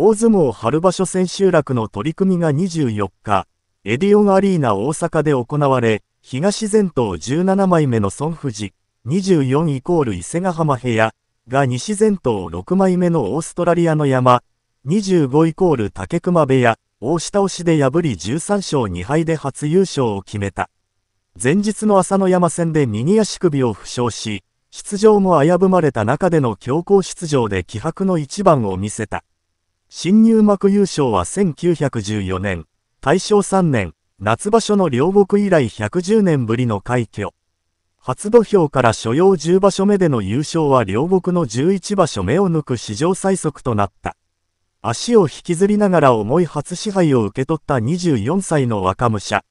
大相撲春場所千秋楽の取り組みが24日、エディオンアリーナ大阪で行われ、東前頭17枚目の孫富士、24イコール伊勢ヶ浜部屋、が西前頭6枚目のオーストラリアの山、25イコール竹熊部屋、大下押しで破り13勝2敗で初優勝を決めた。前日の朝の山戦で右足首を負傷し、出場も危ぶまれた中での強行出場で気迫の一番を見せた。新入幕優勝は1914年、大正3年、夏場所の両国以来110年ぶりの快挙。初土俵から所要10場所目での優勝は両国の11場所目を抜く史上最速となった。足を引きずりながら重い初支配を受け取った24歳の若武者。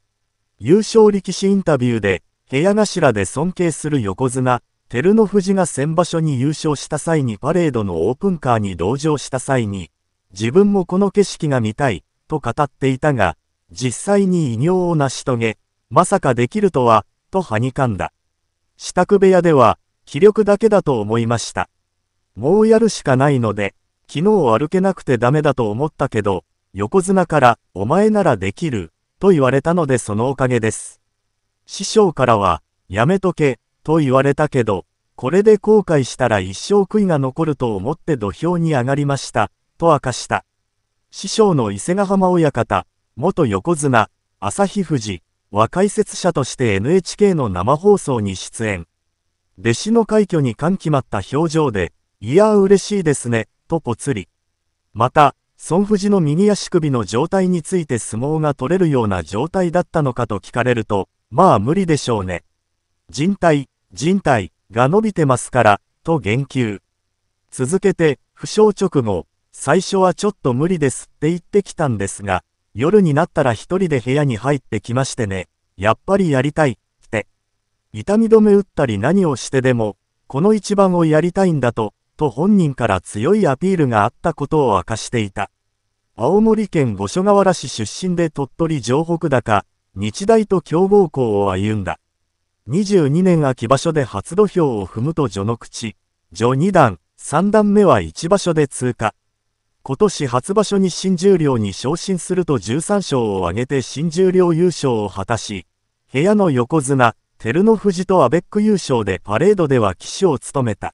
優勝力士インタビューで、部屋頭で尊敬する横綱、照ノ富士が先場所に優勝した際にパレードのオープンカーに同乗した際に、自分もこの景色が見たい、と語っていたが、実際に偉業を成し遂げ、まさかできるとは、とはにかんだ。支度部屋では、気力だけだと思いました。もうやるしかないので、昨日歩けなくてダメだと思ったけど、横綱から、お前ならできる、と言われたのでそのおかげです。師匠からは、やめとけ、と言われたけど、これで後悔したら一生悔いが残ると思って土俵に上がりました、と明かした。師匠の伊勢ヶ浜親方、元横綱、旭富士、和解説者として NHK の生放送に出演。弟子の快挙に感極まった表情で、いやー嬉しいですね、とぽつり。また、孫富士の右足首の状態について相撲が取れるような状態だったのかと聞かれると、まあ無理でしょうね。人体、人体が伸びてますから、と言及。続けて、負傷直後、最初はちょっと無理ですって言ってきたんですが、夜になったら一人で部屋に入ってきましてね、やっぱりやりたい、って。痛み止め打ったり何をしてでも、この一番をやりたいんだと、と本人から強いアピールがあったことを明かしていた。青森県五所川原市出身で鳥取城北高、日大と強豪校を歩んだ。22年秋場所で初土俵を踏むと序の口、序2段、3段目は1場所で通過。今年初場所に新十両に昇進すると13勝を挙げて新十両優勝を果たし、部屋の横綱、照ノ富士とアベック優勝でパレードでは騎手を務めた。